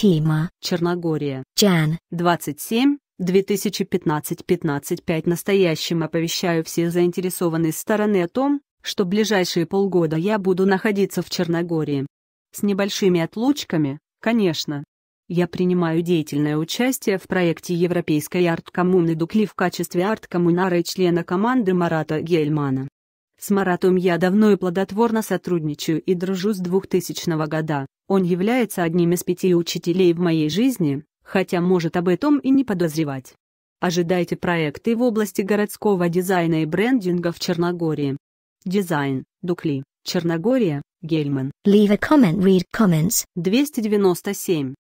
Тима. Черногория. Чан. 27. 2015-15-5 настоящим оповещаю все заинтересованные стороны о том, что ближайшие полгода я буду находиться в Черногории. С небольшими отлучками, конечно. Я принимаю деятельное участие в проекте Европейской арт-коммуны Дукли в качестве арт-коммунара и члена команды Марата Гельмана. С Маратом я давно и плодотворно сотрудничаю и дружу с 2000 года. Он является одним из пяти учителей в моей жизни, хотя может об этом и не подозревать. Ожидайте проекты в области городского дизайна и брендинга в Черногории. Дизайн, Дукли, Черногория, Гельман. Leave a comment, read comments. 297.